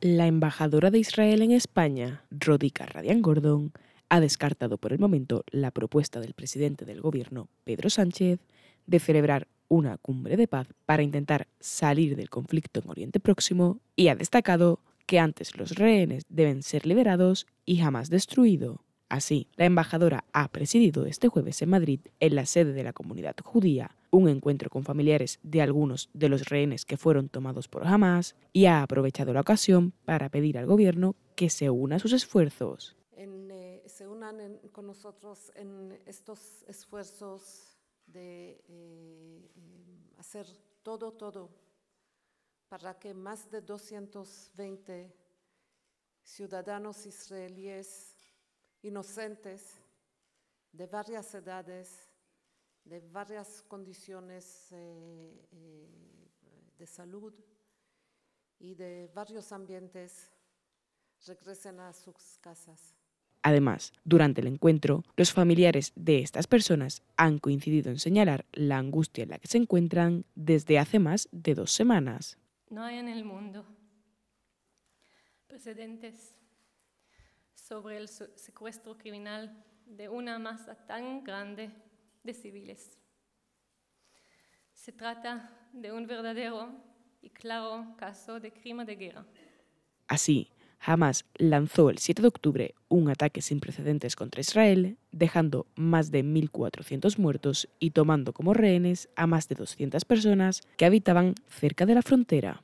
La embajadora de Israel en España, Rodica radian gordon ha descartado por el momento la propuesta del presidente del gobierno, Pedro Sánchez, de celebrar una cumbre de paz para intentar salir del conflicto en Oriente Próximo y ha destacado que antes los rehenes deben ser liberados y jamás destruido. Así, la embajadora ha presidido este jueves en Madrid, en la sede de la comunidad judía, un encuentro con familiares de algunos de los rehenes que fueron tomados por Hamas y ha aprovechado la ocasión para pedir al gobierno que se una a sus esfuerzos. En, eh, se unan con nosotros en estos esfuerzos de eh, em, hacer todo, todo para que más de 220 ciudadanos israelíes inocentes de varias edades de varias condiciones eh, eh, de salud y de varios ambientes regresen a sus casas. Además, durante el encuentro, los familiares de estas personas han coincidido en señalar la angustia en la que se encuentran desde hace más de dos semanas. No hay en el mundo precedentes sobre el secuestro criminal de una masa tan grande civiles. Se trata de un verdadero y claro caso de crimen de guerra. Así, Hamas lanzó el 7 de octubre un ataque sin precedentes contra Israel, dejando más de 1.400 muertos y tomando como rehenes a más de 200 personas que habitaban cerca de la frontera.